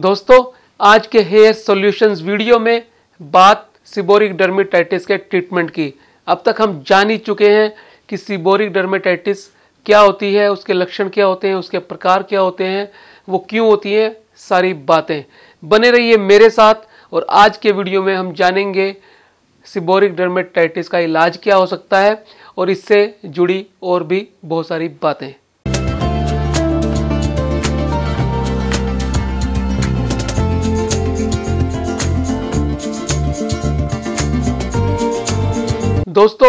दोस्तों आज के हेयर सॉल्यूशंस वीडियो में बात सिबोरिक डर्मेटाइटिस के ट्रीटमेंट की अब तक हम जान ही चुके हैं कि सिबोरिक डर्मेटाइटिस क्या होती है उसके लक्षण क्या होते हैं उसके प्रकार क्या होते हैं वो क्यों होती हैं सारी बातें बने रहिए मेरे साथ और आज के वीडियो में हम जानेंगे सिबोरिक डर्मेटाइटिस का इलाज क्या हो सकता है और इससे जुड़ी और भी बहुत सारी बातें दोस्तों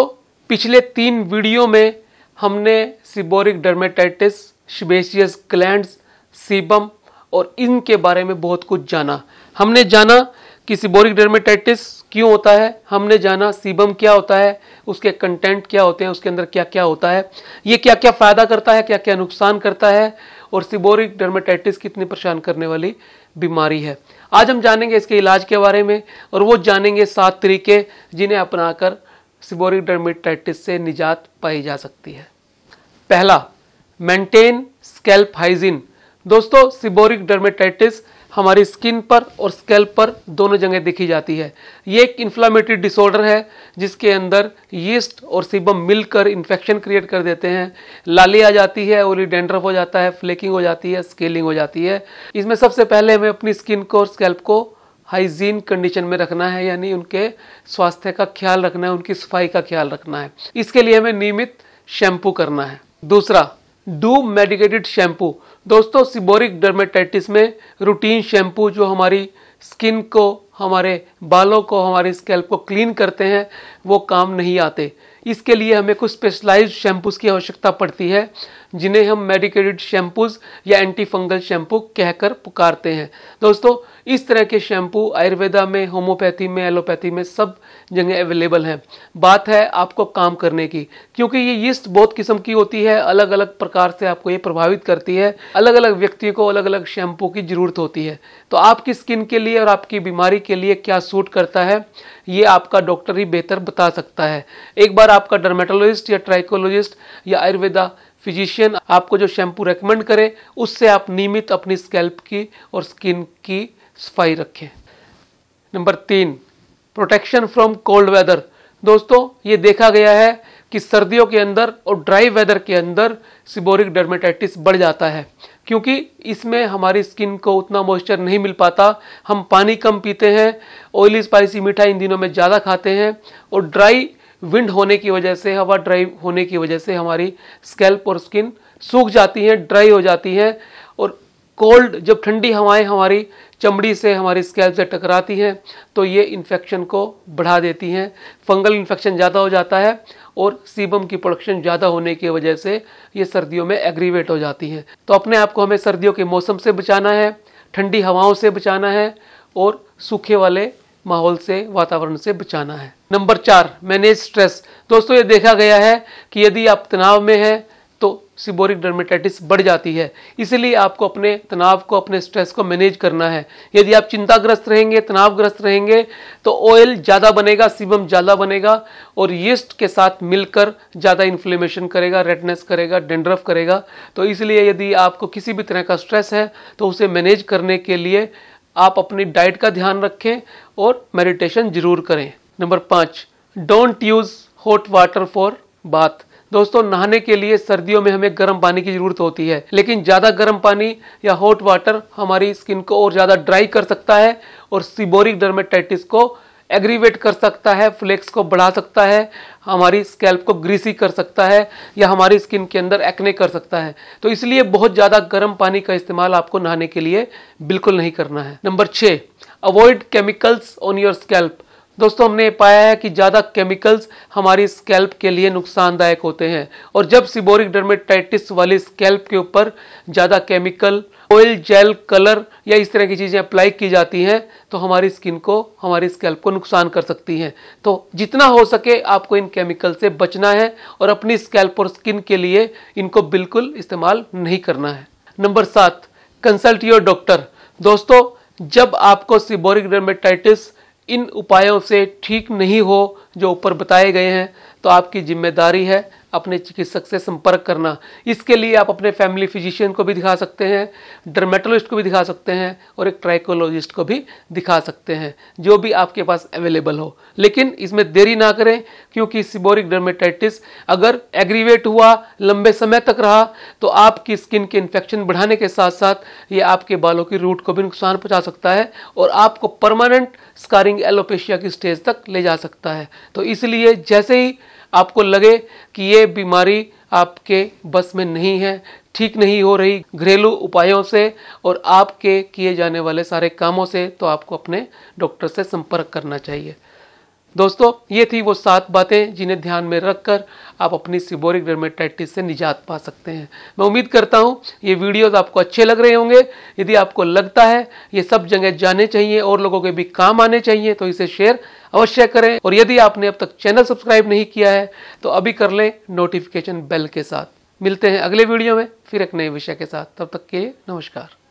पिछले तीन वीडियो में हमने seborrheic dermatitis sebaceous gland sebum और इनके बारे में बहुत कुछ जाना हमने जाना कि सिबोरिक डर्मेटाइटिस क्यों होता है हमने जाना सीबम क्या होता है उसके कंटेंट क्या होते हैं उसके अंदर क्या क्या होता है ये क्या क्या फ़ायदा करता है क्या क्या नुकसान करता है और सिबोरिक डर्मेटाइटिस कितनी परेशान करने वाली बीमारी है आज हम जानेंगे इसके इलाज के बारे में और वो जानेंगे सात तरीके जिन्हें अपनाकर सिबोरिक डर्मेटाइटिस से निजात पाई जा सकती है पहला मेंटेन स्केल्प हाइजीन दोस्तों सिबोरिक डर्मेटाइटिस हमारी स्किन पर और स्केल्प पर दोनों जगह देखी जाती है ये एक इन्फ्लामेटरी डिसऑर्डर है जिसके अंदर यीस्ट और सिबम मिलकर इन्फेक्शन क्रिएट कर देते हैं लाली आ जाती है ओली डेंड्रफ हो जाता है फ्लेकिंग हो जाती है स्केलिंग हो जाती है इसमें सबसे पहले हमें अपनी स्किन को और स्केल्प को हाइजीन कंडीशन में रखना है यानी उनके स्वास्थ्य का ख्याल रखना है उनकी सफाई का ख्याल रखना है इसके लिए हमें नियमित शैम्पू करना है दूसरा डू मेडिकेटेड शैम्पू दोस्तों सिबोरिक डर्मेटाइटिस में रूटीन शैम्पू जो हमारी स्किन को हमारे बालों को हमारे स्कैल्प को क्लीन करते हैं वो काम नहीं आते इसके लिए हमें कुछ स्पेशलाइज शैम्पूस की आवश्यकता पड़ती है जिन्हें हम मेडिकेटेड शैम्पूज या एंटी फंगल शैम्पू कहकर पुकारते हैं दोस्तों इस तरह के शैम्पू आयुर्वेदा में होम्योपैथी में एलोपैथी में सब जगह अवेलेबल हैं बात है आपको काम करने की क्योंकि ये यीस्ट बहुत किस्म की होती है अलग अलग प्रकार से आपको ये प्रभावित करती है अलग अलग व्यक्ति को अलग अलग शैम्पू की ज़रूरत होती है तो आपकी स्किन के लिए और आपकी बीमारी के लिए क्या सूट करता है ये आपका डॉक्टर ही बेहतर बता सकता है एक बार आपका डर्मेटोलॉजिस्ट या ट्राइकोलॉजिस्ट या आयुर्वेदा फिजिशियन आपको जो शैम्पू रेकमेंड करे उससे आप नियमित अपनी स्कैल्प की और स्किन की सफाई रखें नंबर तीन प्रोटेक्शन फ्रॉम कोल्ड वेदर दोस्तों ये देखा गया है कि सर्दियों के अंदर और ड्राई वेदर के अंदर सिबोरिक डर्मेटाइटिस बढ़ जाता है क्योंकि इसमें हमारी स्किन को उतना मॉइस्चर नहीं मिल पाता हम पानी कम पीते हैं ऑयली स्पाइसी मीठा इन दिनों में ज़्यादा खाते हैं और ड्राई विंड होने की वजह से हवा ड्राई होने की वजह से हमारी स्कैल्प और स्किन सूख जाती है ड्राई हो जाती है और कोल्ड जब ठंडी हवाएं हमारी चमड़ी से हमारी स्कैल्प से टकराती हैं तो ये इन्फेक्शन को बढ़ा देती हैं फंगल इन्फेक्शन ज़्यादा हो जाता है और सीबम की प्रोडक्शन ज़्यादा होने की वजह से ये सर्दियों में एग्रीवेट हो जाती हैं तो अपने आप को हमें सर्दियों के मौसम से बचाना है ठंडी हवाओं से बचाना है और सूखे वाले माहौल से वातावरण से बचाना है नंबर चार मैनेज स्ट्रेस दोस्तों ये देखा गया है कि यदि आप तनाव में हैं तो सिबोरिक डर्मेटाइटिस बढ़ जाती है इसलिए आपको अपने तनाव को अपने स्ट्रेस को मैनेज करना है यदि आप चिंताग्रस्त रहेंगे तनावग्रस्त रहेंगे तो ऑयल ज़्यादा बनेगा सिबम ज़्यादा बनेगा और यीस्ट के साथ मिलकर ज़्यादा इन्फ्लेमेशन करेगा रेडनेस करेगा डेंड्रफ करेगा तो इसलिए यदि आपको किसी भी तरह का स्ट्रेस है तो उसे मैनेज करने के लिए आप अपनी डाइट का ध्यान रखें और मेडिटेशन जरूर करें नंबर पाँच don't use hot water for bath दोस्तों नहाने के लिए सर्दियों में हमें गर्म पानी की ज़रूरत होती है लेकिन ज़्यादा गर्म पानी या हॉट वाटर हमारी स्किन को और ज़्यादा ड्राई कर सकता है और सिबोरिक डर्मेटाइटिस को एग्रीवेट कर सकता है फ्लेक्स को बढ़ा सकता है हमारी स्कैल्प को ग्रीसी कर सकता है या हमारी स्किन के अंदर एक्ने कर सकता है तो इसलिए बहुत ज़्यादा गर्म पानी का इस्तेमाल आपको नहाने के लिए बिल्कुल नहीं करना है नंबर छः avoid chemicals on your scalp दोस्तों हमने पाया है कि ज़्यादा केमिकल्स हमारी स्कैल्प के लिए नुकसानदायक होते हैं और जब सिबोरिक डर्मेटाइटिस वाली स्कैल्प के ऊपर ज़्यादा केमिकल ऑयल जेल कलर या इस तरह की चीज़ें अप्लाई की जाती हैं तो हमारी स्किन को हमारी स्कैल्प को नुकसान कर सकती हैं तो जितना हो सके आपको इन केमिकल से बचना है और अपनी स्कैल्प और स्किन के लिए इनको बिल्कुल इस्तेमाल नहीं करना है नंबर सात कंसल्ट योर डॉक्टर दोस्तों जब आपको सिबोरिक डर्मेटाइटिस इन उपायों से ठीक नहीं हो जो ऊपर बताए गए हैं तो आपकी जिम्मेदारी है अपने चिकित्सक से संपर्क करना इसके लिए आप अपने फैमिली फिजिशियन को भी दिखा सकते हैं डर्मेटोलॉजिस्ट को भी दिखा सकते हैं और एक ट्राइकोलॉजिस्ट को भी दिखा सकते हैं जो भी आपके पास अवेलेबल हो लेकिन इसमें देरी ना करें क्योंकि सिबोरिक डर्मेटाइटिस अगर एग्रीवेट हुआ लंबे समय तक रहा तो आपकी स्किन के इन्फेक्शन बढ़ाने के साथ साथ ये आपके बालों की रूट को भी नुकसान पहुंचा सकता है और आपको परमानेंट स्कारिंग एलोपेशिया की स्टेज तक ले जा सकता है तो इसलिए जैसे ही आपको लगे कि ये बीमारी आपके बस में नहीं है ठीक नहीं हो रही घरेलू उपायों से और आपके किए जाने वाले सारे कामों से तो आपको अपने डॉक्टर से संपर्क करना चाहिए दोस्तों ये थी वो सात बातें जिन्हें ध्यान में रखकर आप अपनी सिबोरिक डर्मेटाइटिस से निजात पा सकते हैं मैं उम्मीद करता हूँ ये वीडियोस आपको अच्छे लग रहे होंगे यदि आपको लगता है ये सब जगह जाने चाहिए और लोगों के भी काम आने चाहिए तो इसे शेयर अवश्य करें और यदि आपने अब तक चैनल सब्सक्राइब नहीं किया है तो अभी कर लें नोटिफिकेशन बेल के साथ मिलते हैं अगले वीडियो में फिर एक नए विषय के साथ तब तक के लिए नमस्कार